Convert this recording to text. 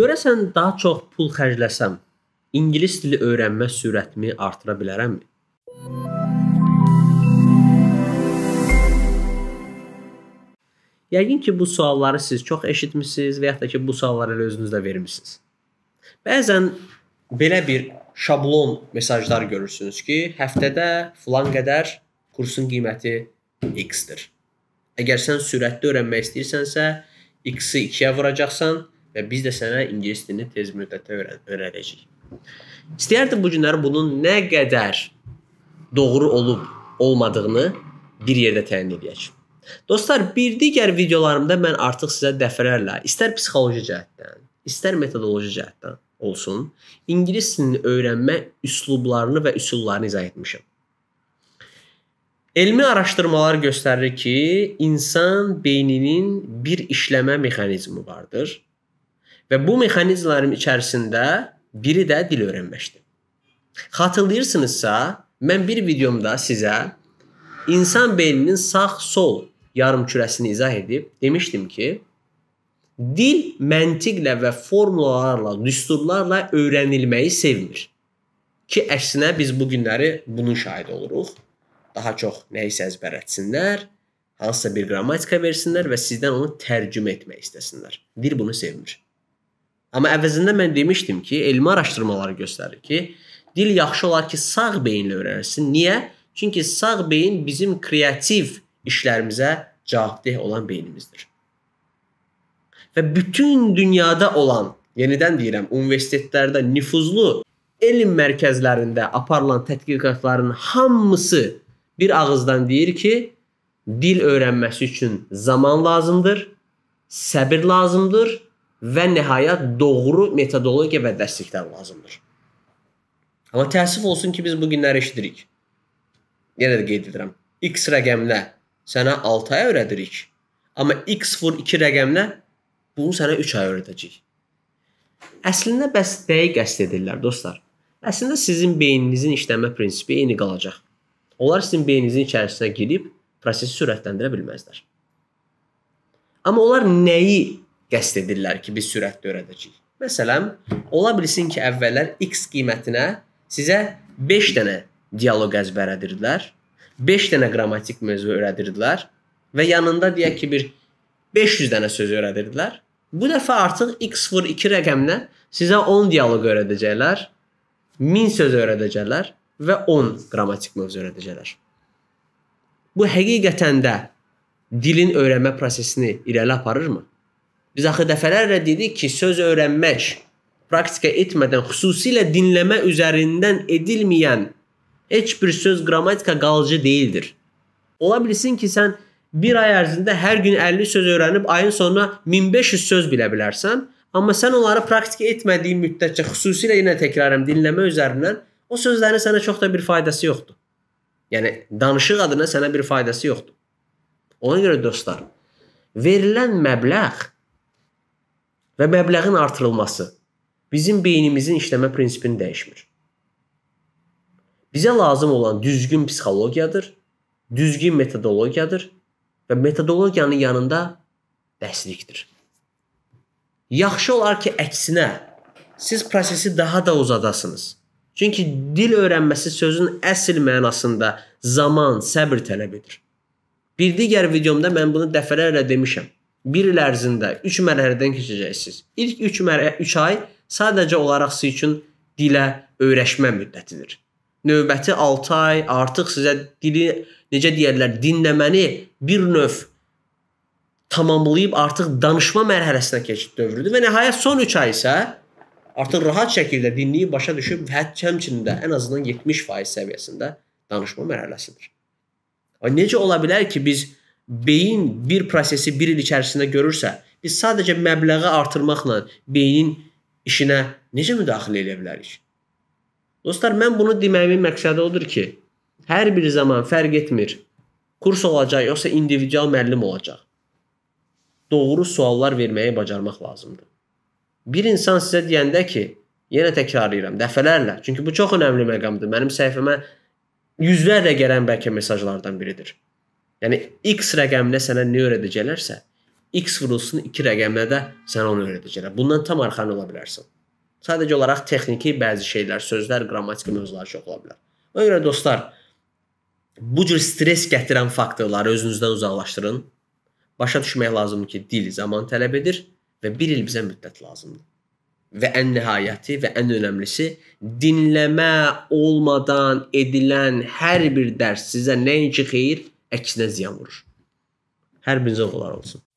Görəsən daha çox pul xərcləsəm, ingilis dili öyrənmə sürətimi artıra bilərəmmi? Yəqin ki, bu sualları siz çox eşitmisiniz və ya da ki, bu sualları elə özünüz də vermisiniz. Bəzən belə bir şablon mesajlar görürsünüz ki, həftədə filan qədər kursun qiyməti x-dir. Əgər sən sürətli öyrənmək istəyirsənsə, x-i 2-yə vuracaqsan Və biz də sənə ingilis dilini tez müddətdə öyrən öyrənəcəyik. İstəyərdim bu günləri bunun nə qədər doğru olub olmadığını bir yerdə təyin edək. Dostlar, bir digər videolarımda mən artıq sizə dəfələrlə, istər psixoloji cəhətdən, istər metodoloji cəhətdən olsun, ingilis dilini öyrənmə üslublarını və üsullarını izah etmişəm. Elmi araşdırmalar göstərir ki, insan beyninin bir işləmə mexanizmi vardır Və bu mexanizmlərin içərisində biri də dil öyrənməkdir. Xatırlayırsınızsa, mən bir videomda sizə insan beyninin sağ-sol yarımkürəsini izah edib demişdim ki, dil məntiqlə və formulalarla, düsturlarla öyrənilməyi sevmir. Ki əksinə biz bu günləri bunun şahid oluruq. Daha çox nə isə əzbərətsinlər, hansısa bir qrammatika versinlər və sizdən onu tərcümə etmək istəsinlər. Dil bunu sevmir. Amma əvəzində mən demişdim ki, elmi araşdırmalar göstərir ki, dil yaxşı olar ki, sağ beyinlə öyrənilsin. Niyə? Çünki sağ beyin bizim kreativ işlərimizə cavabdeh olan beynimizdir. Və bütün dünyada olan, yenidən deyirəm, universitetlərdə nüfuzlu elm mərkəzlərində aparılan tədqiqatların hamısı bir ağızdan deyir ki, dil öyrənməsi üçün zaman lazımdır, səbir lazımdır və nəhayət doğru metodologiya və dəstəklər lazımdır. Amma təəssüf olsun ki, biz bu günləri eşidirik. Yenə də qeyd edirəm. X rəqəminə sənə 6 ay öyrədirik. Amma X vur 2 rəqəminə bunu sənə 3 ay öyrədəcək. Əslində bəs nəyi qəsd edirlər dostlar? Əslində sizin beyninizin işləmə prinsipi eyni qalacaq. Onlar sizin beyninizin içərisinə girib prosesi sürətləndirə bilməzlər. Amma onlar nəyi qəsd edirlər ki, biz sürətli öyrədəcəyik. Məsələn, ola bilsin ki, əvvəllər X qiymətinə sizə 5 dənə dialoq əzbərlədirdilər, 5 dənə qrammatik mövzu öyrədirdilər və yanında deyək ki, bir 500 dənə söz öyrədirdilər. Bu dəfə artıq x02 rəqəminə sizə 10 dialoq öyrədəcəklər, 1000 söz öyrədəcəklər və 10 qrammatik mövzu öyrədəcəklər. Bu həqiqətən də dilin öyrənmə prosesini irəli aparırmı? Biz axı dəfələrlə dedik ki, söz öyrənmək, praktika etmədən, xüsusilə dinləmə üzərindən edilməyən heç bir söz qrammatika qalıcı deyildir. Ola bilsin ki, sən bir ay ərzində hər gün 50 söz öyrənib ayın sonuna 1500 söz bilə bilərsən, amma sən onları praktika etmədiyin müddətcə xüsusilə yenə təkrarım dinləmə üzərindən o sözlərin sənə çox da bir faydası yoxdur. Yəni danışıq adına sənə bir faydası yoxdur. Ona görə dostlar, verilən məbləğ və məbləğin artırılması bizim beynimizin işləmə prinsipini dəyişmir. Bizə lazım olan düzgün psixologiyadır, düzgün metodologiyadır və metodologiyanın yanında dəstlikdir. Yaxşı olar ki, əksinə siz prosesi daha da uzadasınız. Çünki dil öyrənməsi sözün əsl mənasında zaman, səbr tələb edir. Bir digər videomda mən bunu dəfələrlə demişəm. 1 il ərzində 3 mərhələdən keçəcəksiniz. İlk 3 mərhələ 3 ay sadəcə olaraq siz üçün dilə öyrəşmə müddətidir. Növbəti 6 ay artıq sizə dili necə deyirlər, dinləməni bir növ tamamlayıb artıq danışma mərhələsinə keçid dövrüdür və nəhayət son 3 ay isə artıq rahat şəkildə dinləyib başa düşüb həmçinin də ən azından 70% səviyyəsində danışma mərhələsidir. Və necə ola bilər ki, biz beyin bir prosesi 1 il içərisində görürsə, biz sadəcə məbləği artırmaqla beynin işinə necə müdaxilə edə bilərik? Dostlar, mən bunu deməyimin məqsədi odur ki, hər bir zaman fərq etmir. Kurs olacaq, yoxsa individual müəllim olacaq. Doğru suallar verməyi bacarmaq lazımdır. Bir insan sizə deyəndə ki, yenə təkrarlayıram dəfələrlə, çünki bu çox önəmli məqamdır. Mənim səhifəmə yüzlərlə gələn bəlkə mesajlardan biridir. Yəni x rəqəminə sənə nə öyrədəcəklərsə, x vurulsun 2 rəqəminə də sənə onu öyrədəcəklər. Bundan tam arxan ola bilərsən. Sadəcə olaraq texniki bəzi şeylər, sözlər, qrammatik mövzular çox ola bilər. Ona görə dostlar, bu cür stres gətirən faktorları özünüzdən uzaqlaşdırın. Başa düşmək lazımdır ki, dil zaman tələb edir və 1 il bizə müddət lazımdır. Və ən nəhayəti və ən önəmlisi dinləmə olmadan edilən hər bir dərs sizə nəinki xeyir, əksinə ziyan vurur. Hər birinizə uğurlar olsun.